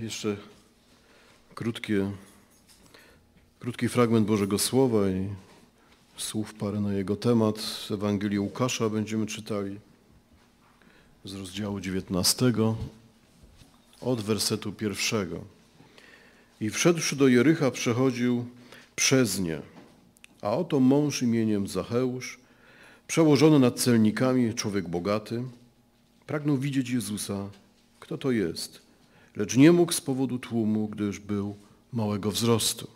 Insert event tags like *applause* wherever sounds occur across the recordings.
jeszcze krótkie, krótki fragment Bożego Słowa i słów parę na jego temat. Z Ewangelii Łukasza będziemy czytali z rozdziału 19 od wersetu pierwszego. I wszedłszy do Jericha przechodził przez nie, a oto mąż imieniem Zacheusz, przełożony nad celnikami, człowiek bogaty, pragnął widzieć Jezusa, kto to jest – lecz nie mógł z powodu tłumu, gdyż był małego wzrostu.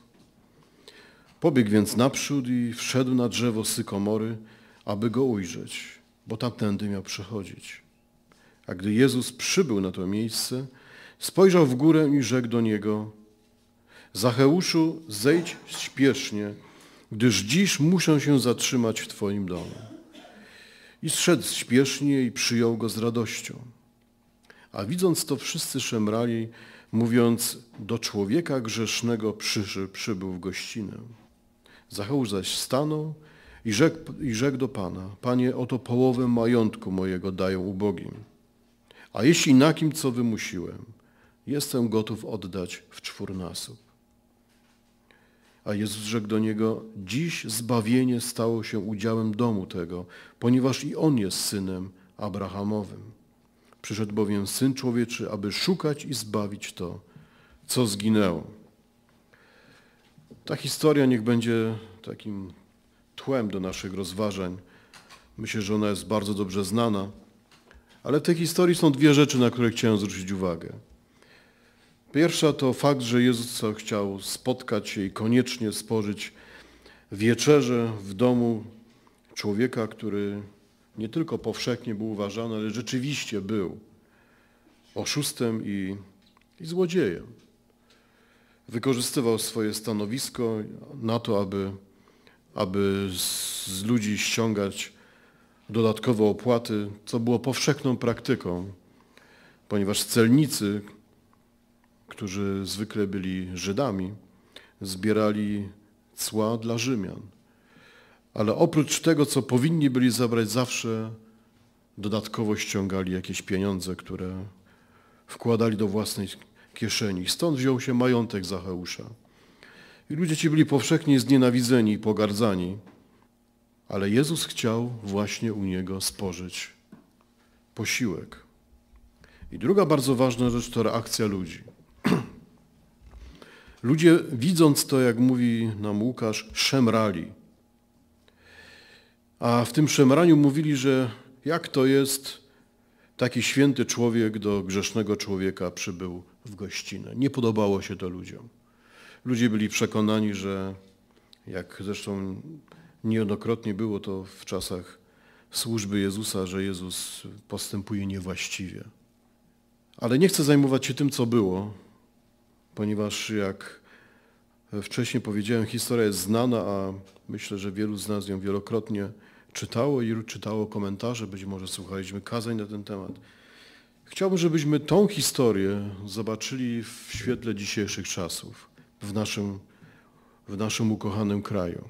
Pobiegł więc naprzód i wszedł na drzewo sykomory, aby go ujrzeć, bo tamtędy miał przechodzić. A gdy Jezus przybył na to miejsce, spojrzał w górę i rzekł do niego, Zacheuszu, zejdź śpiesznie, gdyż dziś muszę się zatrzymać w Twoim domu. I zszedł śpiesznie i przyjął go z radością. A widząc to wszyscy szemrali, mówiąc, do człowieka grzesznego przyszy, przybył w gościnę. Zacheusz zaś stanął i rzekł, i rzekł do Pana, Panie, oto połowę majątku mojego dają ubogim. A jeśli na kim co wymusiłem, jestem gotów oddać w czwórnasób. A Jezus rzekł do niego, dziś zbawienie stało się udziałem domu tego, ponieważ i on jest synem Abrahamowym. Przyszedł bowiem Syn Człowieczy, aby szukać i zbawić to, co zginęło. Ta historia niech będzie takim tłem do naszych rozważań. Myślę, że ona jest bardzo dobrze znana. Ale w tej historii są dwie rzeczy, na które chciałem zwrócić uwagę. Pierwsza to fakt, że Jezus chciał spotkać się i koniecznie spożyć wieczerze w domu człowieka, który nie tylko powszechnie był uważany, ale rzeczywiście był oszustem i, i złodziejem. Wykorzystywał swoje stanowisko na to, aby, aby z ludzi ściągać dodatkowe opłaty, co było powszechną praktyką, ponieważ celnicy, którzy zwykle byli Żydami, zbierali cła dla Rzymian ale oprócz tego, co powinni byli zabrać, zawsze dodatkowo ściągali jakieś pieniądze, które wkładali do własnej kieszeni. Stąd wziął się majątek Zacheusza. I ludzie ci byli powszechnie znienawidzeni i pogardzani, ale Jezus chciał właśnie u niego spożyć posiłek. I druga bardzo ważna rzecz to reakcja ludzi. *clears throat* Ludzie widząc to, jak mówi nam Łukasz, szemrali a w tym przemraniu mówili, że jak to jest, taki święty człowiek do grzesznego człowieka przybył w gościnę. Nie podobało się to ludziom. Ludzie byli przekonani, że jak zresztą niejednokrotnie było to w czasach służby Jezusa, że Jezus postępuje niewłaściwie. Ale nie chcę zajmować się tym, co było, ponieważ jak wcześniej powiedziałem, historia jest znana, a myślę, że wielu z nas ją wielokrotnie czytało i czytało komentarze, być może słuchaliśmy kazań na ten temat. Chciałbym, żebyśmy tą historię zobaczyli w świetle dzisiejszych czasów, w naszym, w naszym ukochanym kraju.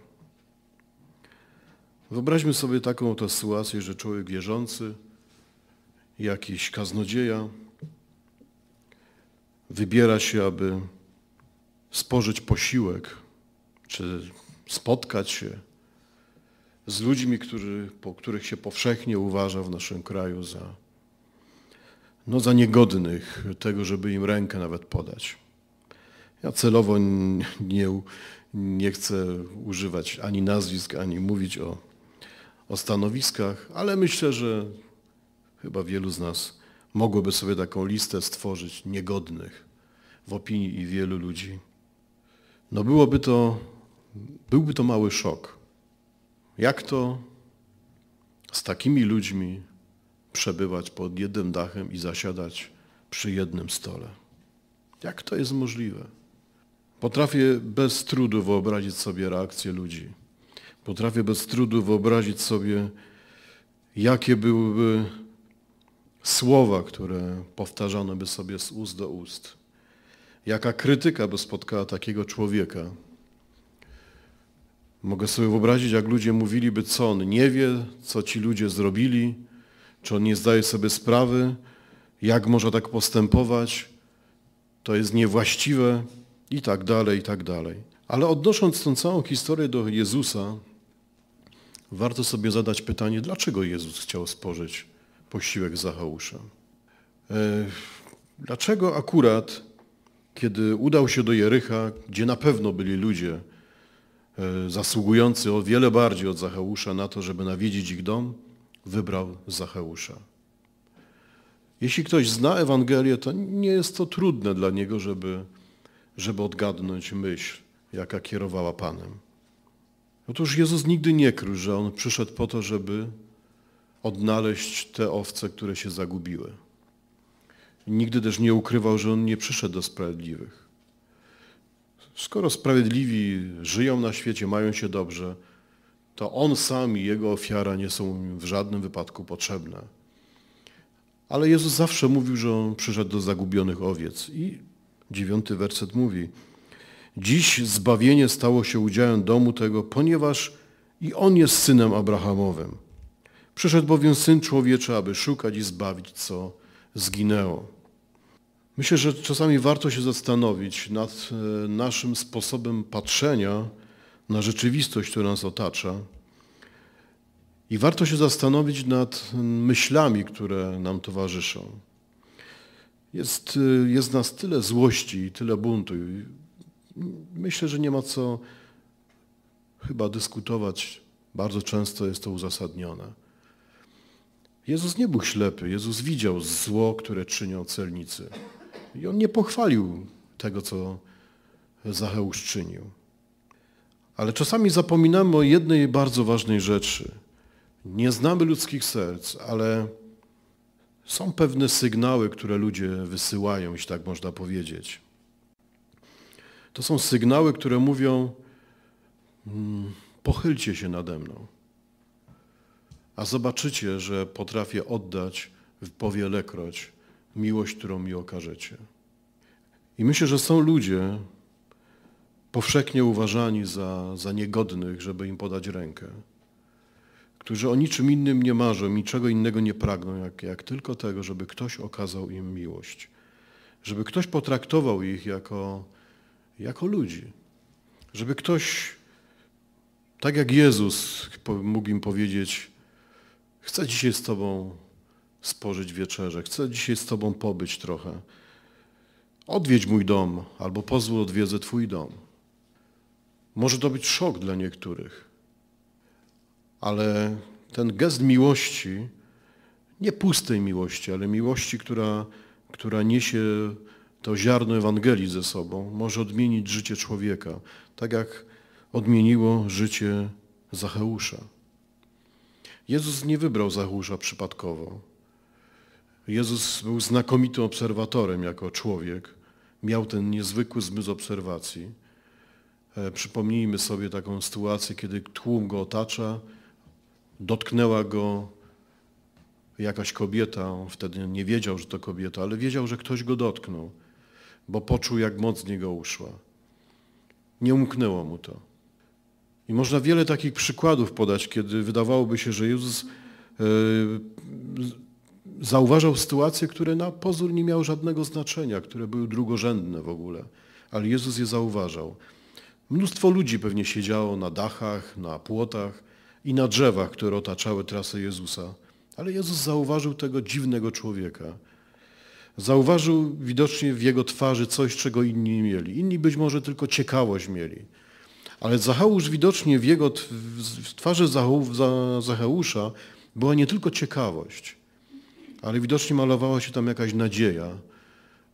Wyobraźmy sobie taką oto sytuację, że człowiek wierzący, jakiś kaznodzieja, wybiera się, aby spożyć posiłek, czy spotkać się z ludźmi, którzy, po których się powszechnie uważa w naszym kraju za, no, za niegodnych tego, żeby im rękę nawet podać. Ja celowo nie, nie chcę używać ani nazwisk, ani mówić o, o stanowiskach, ale myślę, że chyba wielu z nas mogłoby sobie taką listę stworzyć niegodnych w opinii i wielu ludzi. No byłoby to, byłby to mały szok jak to z takimi ludźmi przebywać pod jednym dachem i zasiadać przy jednym stole? Jak to jest możliwe? Potrafię bez trudu wyobrazić sobie reakcję ludzi. Potrafię bez trudu wyobrazić sobie, jakie byłyby słowa, które powtarzano by sobie z ust do ust. Jaka krytyka by spotkała takiego człowieka, Mogę sobie wyobrazić, jak ludzie mówiliby, co on nie wie, co ci ludzie zrobili, czy on nie zdaje sobie sprawy, jak może tak postępować, to jest niewłaściwe i tak dalej, i tak dalej. Ale odnosząc tą całą historię do Jezusa, warto sobie zadać pytanie, dlaczego Jezus chciał spożyć posiłek Zachausza? E, dlaczego akurat, kiedy udał się do Jericha, gdzie na pewno byli ludzie, E, zasługujący o wiele bardziej od Zacheusza na to, żeby nawiedzić ich dom, wybrał Zacheusza. Jeśli ktoś zna Ewangelię, to nie jest to trudne dla niego, żeby, żeby odgadnąć myśl, jaka kierowała Panem. Otóż Jezus nigdy nie krył, że On przyszedł po to, żeby odnaleźć te owce, które się zagubiły. Nigdy też nie ukrywał, że On nie przyszedł do sprawiedliwych Skoro sprawiedliwi żyją na świecie, mają się dobrze, to on sam i jego ofiara nie są im w żadnym wypadku potrzebne. Ale Jezus zawsze mówił, że on przyszedł do zagubionych owiec. I dziewiąty werset mówi, dziś zbawienie stało się udziałem domu tego, ponieważ i on jest synem Abrahamowym. Przyszedł bowiem Syn Człowieczy, aby szukać i zbawić, co zginęło. Myślę, że czasami warto się zastanowić nad e, naszym sposobem patrzenia na rzeczywistość, która nas otacza. I warto się zastanowić nad myślami, które nam towarzyszą. Jest, e, jest nas tyle złości i tyle buntu. Myślę, że nie ma co chyba dyskutować. Bardzo często jest to uzasadnione. Jezus nie był ślepy. Jezus widział zło, które czynią celnicy. I on nie pochwalił tego, co Zacheusz czynił. Ale czasami zapominamy o jednej bardzo ważnej rzeczy. Nie znamy ludzkich serc, ale są pewne sygnały, które ludzie wysyłają, jeśli tak można powiedzieć. To są sygnały, które mówią, mm, pochylcie się nade mną, a zobaczycie, że potrafię oddać w powielekroć miłość, którą mi okażecie. I myślę, że są ludzie powszechnie uważani za, za niegodnych, żeby im podać rękę, którzy o niczym innym nie marzą, niczego innego nie pragną, jak, jak tylko tego, żeby ktoś okazał im miłość, żeby ktoś potraktował ich jako, jako ludzi, żeby ktoś, tak jak Jezus mógł im powiedzieć, chcę dzisiaj z Tobą spożyć wieczerze, chcę dzisiaj z Tobą pobyć trochę. Odwiedź mój dom, albo pozwól odwiedzę Twój dom. Może to być szok dla niektórych, ale ten gest miłości, nie pustej miłości, ale miłości, która, która niesie to ziarno Ewangelii ze sobą, może odmienić życie człowieka, tak jak odmieniło życie Zacheusza. Jezus nie wybrał Zacheusza przypadkowo. Jezus był znakomitym obserwatorem jako człowiek. Miał ten niezwykły zmysł obserwacji. E, przypomnijmy sobie taką sytuację, kiedy tłum go otacza, dotknęła go jakaś kobieta. On wtedy nie wiedział, że to kobieta, ale wiedział, że ktoś go dotknął, bo poczuł, jak moc z niego uszła. Nie umknęło mu to. I można wiele takich przykładów podać, kiedy wydawałoby się, że Jezus yy, zauważał sytuacje, które na pozór nie miały żadnego znaczenia, które były drugorzędne w ogóle, ale Jezus je zauważał. Mnóstwo ludzi pewnie siedziało na dachach, na płotach i na drzewach, które otaczały trasę Jezusa, ale Jezus zauważył tego dziwnego człowieka. Zauważył widocznie w jego twarzy coś, czego inni nie mieli. Inni być może tylko ciekawość mieli. Ale Zacheusz widocznie w jego w twarzy Zacheusza była nie tylko ciekawość, ale widocznie malowała się tam jakaś nadzieja,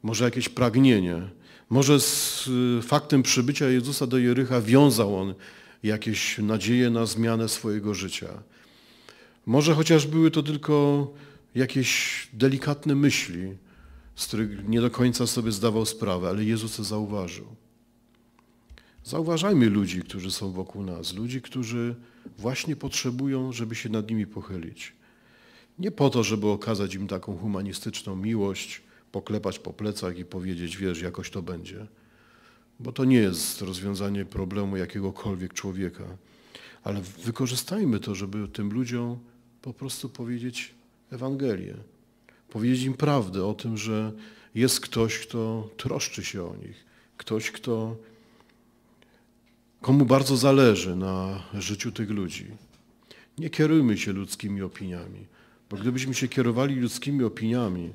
może jakieś pragnienie. Może z y, faktem przybycia Jezusa do Jericha wiązał on jakieś nadzieje na zmianę swojego życia. Może chociaż były to tylko jakieś delikatne myśli, z których nie do końca sobie zdawał sprawę, ale Jezus to zauważył. Zauważajmy ludzi, którzy są wokół nas, ludzi, którzy właśnie potrzebują, żeby się nad nimi pochylić. Nie po to, żeby okazać im taką humanistyczną miłość, poklepać po plecach i powiedzieć, wiesz, jakoś to będzie. Bo to nie jest rozwiązanie problemu jakiegokolwiek człowieka. Ale wykorzystajmy to, żeby tym ludziom po prostu powiedzieć Ewangelię. Powiedzieć im prawdę o tym, że jest ktoś, kto troszczy się o nich. Ktoś, kto, komu bardzo zależy na życiu tych ludzi. Nie kierujmy się ludzkimi opiniami. Bo gdybyśmy się kierowali ludzkimi opiniami,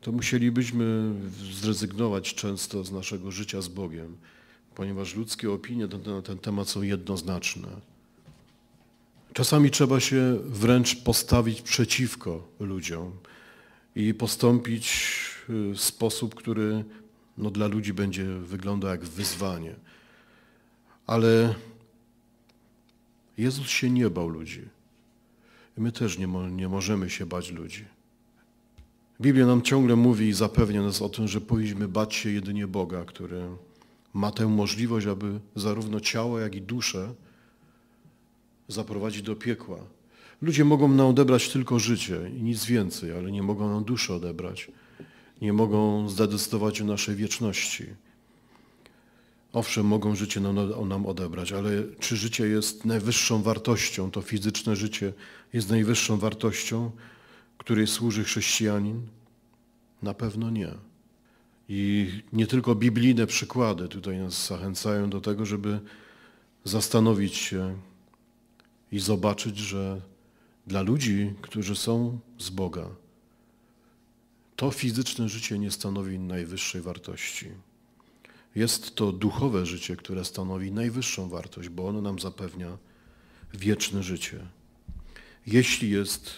to musielibyśmy zrezygnować często z naszego życia z Bogiem, ponieważ ludzkie opinie na ten temat są jednoznaczne. Czasami trzeba się wręcz postawić przeciwko ludziom i postąpić y, w sposób, który no, dla ludzi będzie wyglądał jak wyzwanie. Ale Jezus się nie bał ludzi my też nie, nie możemy się bać ludzi. Biblia nam ciągle mówi i zapewnia nas o tym, że powinniśmy bać się jedynie Boga, który ma tę możliwość, aby zarówno ciało, jak i duszę zaprowadzić do piekła. Ludzie mogą nam odebrać tylko życie i nic więcej, ale nie mogą nam duszy odebrać. Nie mogą zadecydować o naszej wieczności. Owszem, mogą życie nam, odebrać, ale czy życie jest najwyższą wartością, to fizyczne życie jest najwyższą wartością, której służy chrześcijanin? Na pewno nie. I nie tylko biblijne przykłady tutaj nas zachęcają do tego, żeby zastanowić się i zobaczyć, że dla ludzi, którzy są z Boga, to fizyczne życie nie stanowi najwyższej wartości. Jest to duchowe życie, które stanowi najwyższą wartość, bo ono nam zapewnia wieczne życie. Jeśli jest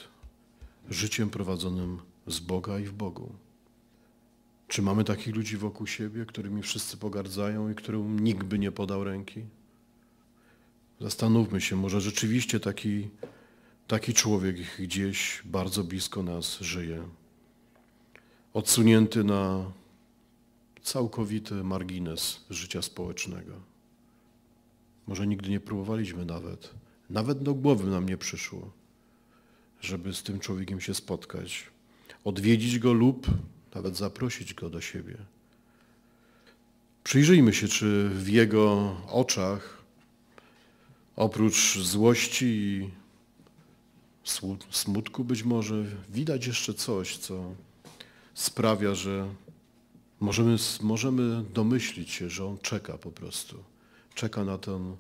życiem prowadzonym z Boga i w Bogu. Czy mamy takich ludzi wokół siebie, którymi wszyscy pogardzają i którym nikt by nie podał ręki? Zastanówmy się, może rzeczywiście taki, taki człowiek gdzieś bardzo blisko nas żyje. Odsunięty na całkowity margines życia społecznego. Może nigdy nie próbowaliśmy nawet, nawet do głowy nam nie przyszło, żeby z tym człowiekiem się spotkać, odwiedzić go lub nawet zaprosić go do siebie. Przyjrzyjmy się, czy w jego oczach oprócz złości i smutku być może widać jeszcze coś, co sprawia, że Możemy, możemy domyślić się, że on czeka po prostu. Czeka na ten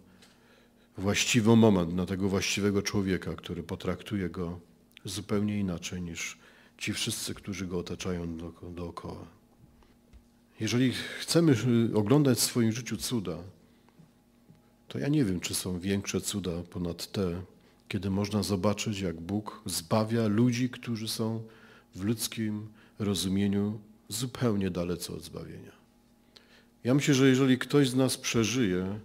właściwy moment, na tego właściwego człowieka, który potraktuje go zupełnie inaczej niż ci wszyscy, którzy go otaczają do, dookoła. Jeżeli chcemy y, oglądać w swoim życiu cuda, to ja nie wiem, czy są większe cuda ponad te, kiedy można zobaczyć, jak Bóg zbawia ludzi, którzy są w ludzkim rozumieniu zupełnie dalece od zbawienia. Ja myślę, że jeżeli ktoś z nas przeżyje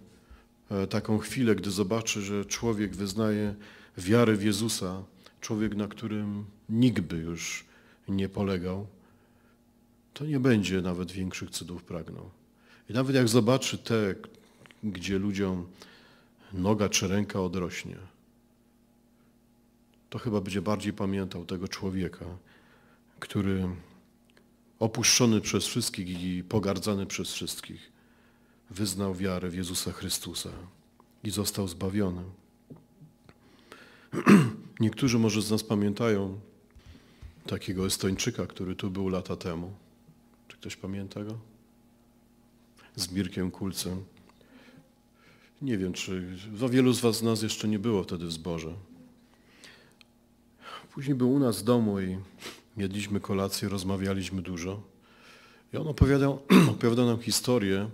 e, taką chwilę, gdy zobaczy, że człowiek wyznaje wiarę w Jezusa, człowiek, na którym nikt by już nie polegał, to nie będzie nawet większych cudów pragnął. I nawet jak zobaczy te, gdzie ludziom noga czy ręka odrośnie, to chyba będzie bardziej pamiętał tego człowieka, który opuszczony przez wszystkich i pogardzany przez wszystkich, wyznał wiarę w Jezusa Chrystusa i został zbawiony. *clears throat* Niektórzy może z nas pamiętają takiego Estończyka, który tu był lata temu. Czy ktoś pamięta go? Z Mirkiem Kulcem. Nie wiem, czy za no wielu z was z nas jeszcze nie było wtedy w zborze. Później był u nas w domu i Miedliśmy kolację, rozmawialiśmy dużo. I on opowiadał, *clears throat* opowiadał nam historię,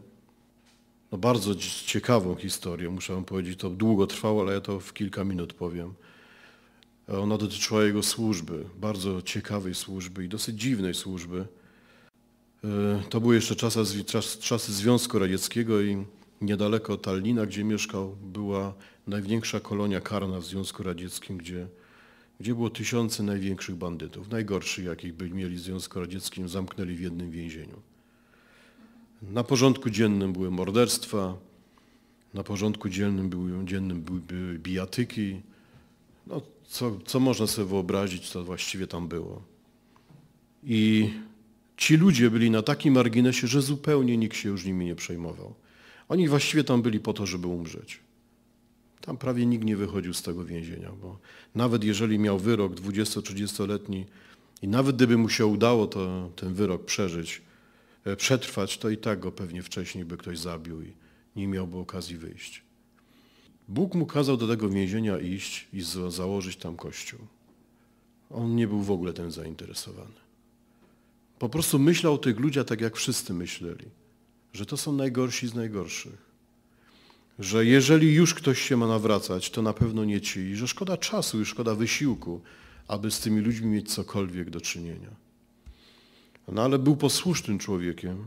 no bardzo ciekawą historię, muszę wam powiedzieć. To długo trwało, ale ja to w kilka minut powiem. E, ona dotyczyła jego służby, bardzo ciekawej służby i dosyć dziwnej służby. E, to były jeszcze czasy, czasy Związku Radzieckiego i niedaleko Tallina, gdzie mieszkał, była największa kolonia karna w Związku Radzieckim, gdzie gdzie było tysiące największych bandytów, najgorszych jakich byli mieli w Związku Radzieckim, zamknęli w jednym więzieniu. Na porządku dziennym były morderstwa, na porządku dziennym były, dziennym były bijatyki. No, co, co można sobie wyobrazić, co właściwie tam było. I ci ludzie byli na takim marginesie, że zupełnie nikt się już nimi nie przejmował. Oni właściwie tam byli po to, żeby umrzeć. Tam prawie nikt nie wychodził z tego więzienia, bo nawet jeżeli miał wyrok 20-30-letni i nawet gdyby mu się udało to, ten wyrok przeżyć, e, przetrwać, to i tak go pewnie wcześniej by ktoś zabił i nie miałby okazji wyjść. Bóg mu kazał do tego więzienia iść i założyć tam kościół. On nie był w ogóle tym zainteresowany. Po prostu myślał o tych ludziach tak, jak wszyscy myśleli, że to są najgorsi z najgorszych że jeżeli już ktoś się ma nawracać, to na pewno nie ci, i że szkoda czasu i szkoda wysiłku, aby z tymi ludźmi mieć cokolwiek do czynienia. No ale był posłusznym człowiekiem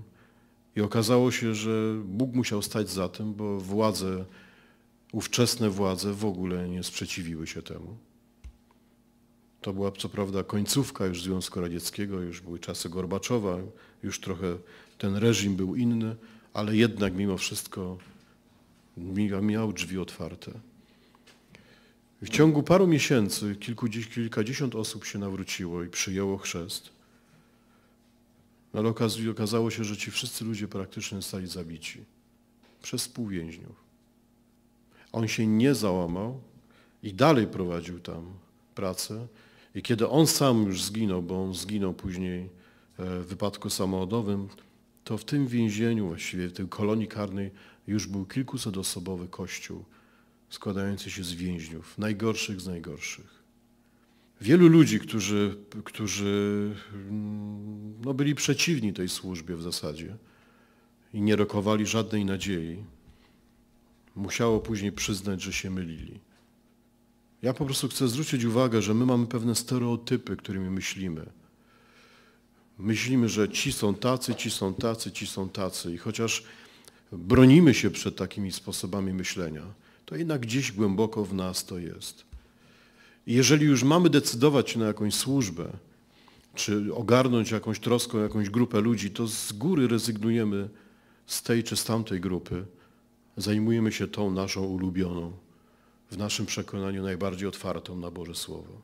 i okazało się, że Bóg musiał stać za tym, bo władze, ówczesne władze w ogóle nie sprzeciwiły się temu. To była co prawda końcówka już Związku Radzieckiego, już były czasy Gorbaczowa, już trochę ten reżim był inny, ale jednak mimo wszystko miał drzwi otwarte. W ciągu paru miesięcy kilkadziesiąt osób się nawróciło i przyjęło chrzest. Ale okazało się, że ci wszyscy ludzie praktycznie zostali zabici przez współwięźniów. On się nie załamał i dalej prowadził tam pracę. I kiedy on sam już zginął, bo on zginął później e, w wypadku samochodowym, to w tym więzieniu, właściwie w tej kolonii karnej, już był kilkusetosobowy kościół składający się z więźniów, najgorszych z najgorszych. Wielu ludzi, którzy, którzy mm, no, byli przeciwni tej służbie w zasadzie i nie rokowali żadnej nadziei, musiało później przyznać, że się mylili. Ja po prostu chcę zwrócić uwagę, że my mamy pewne stereotypy, którymi myślimy myślimy, że ci są tacy, ci są tacy, ci są tacy. I chociaż bronimy się przed takimi sposobami myślenia, to jednak gdzieś głęboko w nas to jest. I jeżeli już mamy decydować się na jakąś służbę, czy ogarnąć jakąś troską jakąś grupę ludzi, to z góry rezygnujemy z tej czy z tamtej grupy. Zajmujemy się tą naszą ulubioną, w naszym przekonaniu najbardziej otwartą na Boże Słowo.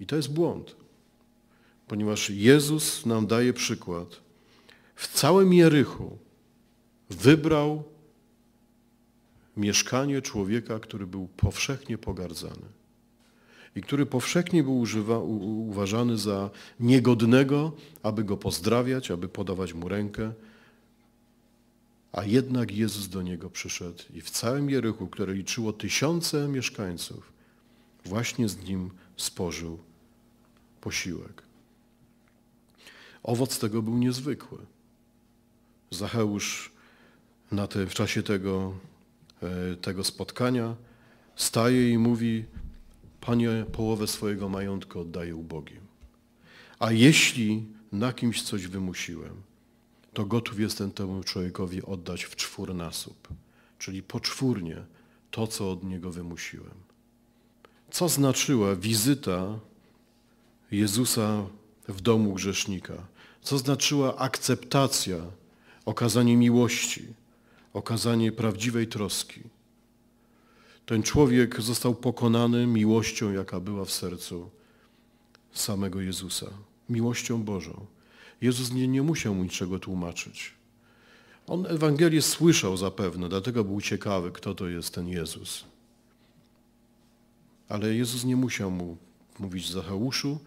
I to jest błąd ponieważ Jezus nam daje przykład. W całym Jerychu wybrał mieszkanie człowieka, który był powszechnie pogardzany i który powszechnie był używa, u, uważany za niegodnego, aby go pozdrawiać, aby podawać mu rękę. A jednak Jezus do niego przyszedł i w całym Jerychu, które liczyło tysiące mieszkańców, właśnie z nim spożył posiłek. Owoc tego był niezwykły. Zacheusz na te, w czasie tego, e, tego spotkania staje i mówi, Panie, połowę swojego majątku oddaję ubogim. A jeśli na kimś coś wymusiłem, to gotów jestem temu człowiekowi oddać w czwórnasób, czyli poczwórnie to, co od niego wymusiłem. Co znaczyła wizyta Jezusa w domu grzesznika? co znaczyła akceptacja, okazanie miłości, okazanie prawdziwej troski. Ten człowiek został pokonany miłością, jaka była w sercu samego Jezusa, miłością Bożą. Jezus nie, nie musiał mu niczego tłumaczyć. On Ewangelię słyszał zapewne, dlatego był ciekawy, kto to jest ten Jezus. Ale Jezus nie musiał mu mówić Zacheuszu,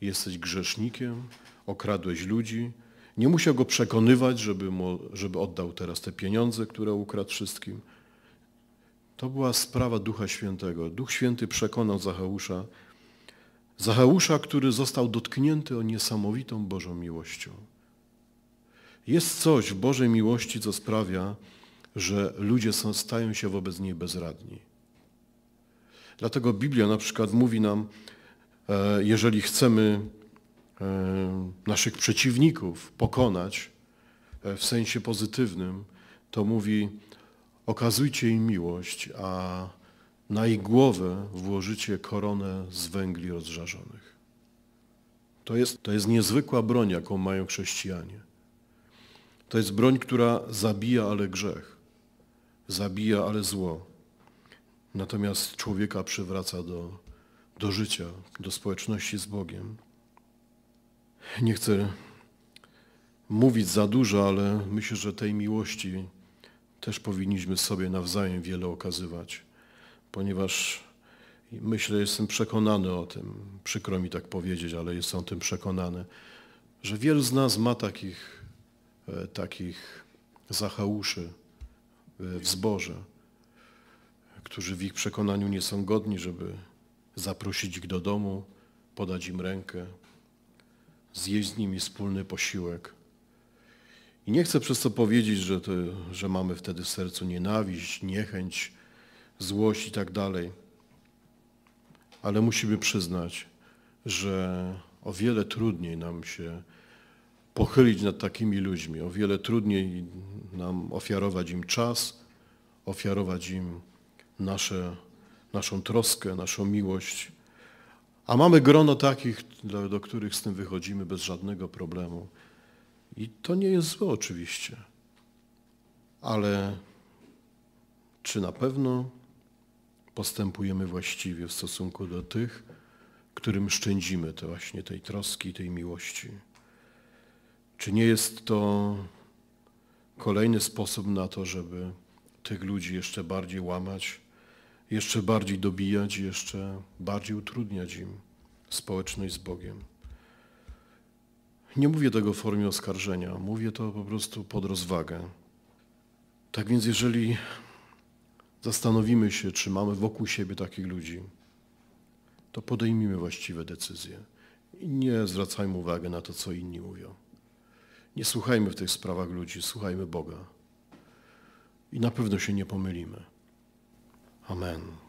jesteś grzesznikiem, okradłeś ludzi. Nie musiał go przekonywać, żeby, mu, żeby oddał teraz te pieniądze, które ukradł wszystkim. To była sprawa Ducha Świętego. Duch Święty przekonał Zacheusza, Zacheusza, który został dotknięty o niesamowitą Bożą miłością. Jest coś w Bożej miłości, co sprawia, że ludzie są, stają się wobec niej bezradni. Dlatego Biblia na przykład mówi nam, e, jeżeli chcemy E, naszych przeciwników pokonać e, w sensie pozytywnym, to mówi okazujcie im miłość, a na ich głowę włożycie koronę z węgli rozżarzonych. To jest, to jest niezwykła broń, jaką mają chrześcijanie. To jest broń, która zabija, ale grzech. Zabija, ale zło. Natomiast człowieka przywraca do, do życia, do społeczności z Bogiem. Nie chcę mówić za dużo, ale myślę, że tej miłości też powinniśmy sobie nawzajem wiele okazywać, ponieważ myślę, jestem przekonany o tym, przykro mi tak powiedzieć, ale jestem o tym przekonany, że wielu z nas ma takich, e, takich zachałuszy e, w zborze, którzy w ich przekonaniu nie są godni, żeby zaprosić ich do domu, podać im rękę, zjeść z nimi wspólny posiłek. I nie chcę przez to powiedzieć, że, to, że mamy wtedy w sercu nienawiść, niechęć, złość i tak dalej. Ale musimy przyznać, że o wiele trudniej nam się pochylić nad takimi ludźmi, o wiele trudniej nam ofiarować im czas, ofiarować im nasze, naszą troskę, naszą miłość. A mamy grono takich, do, do których z tym wychodzimy bez żadnego problemu. I to nie jest złe oczywiście, ale czy na pewno postępujemy właściwie w stosunku do tych, którym szczędzimy te właśnie tej troski, tej miłości? Czy nie jest to kolejny sposób na to, żeby tych ludzi jeszcze bardziej łamać, jeszcze bardziej dobijać, jeszcze bardziej utrudniać im społeczność z Bogiem. Nie mówię tego w formie oskarżenia, mówię to po prostu pod rozwagę. Tak więc jeżeli zastanowimy się, czy mamy wokół siebie takich ludzi, to podejmijmy właściwe decyzje. I nie zwracajmy uwagi na to, co inni mówią. Nie słuchajmy w tych sprawach ludzi, słuchajmy Boga. I na pewno się nie pomylimy. Amen.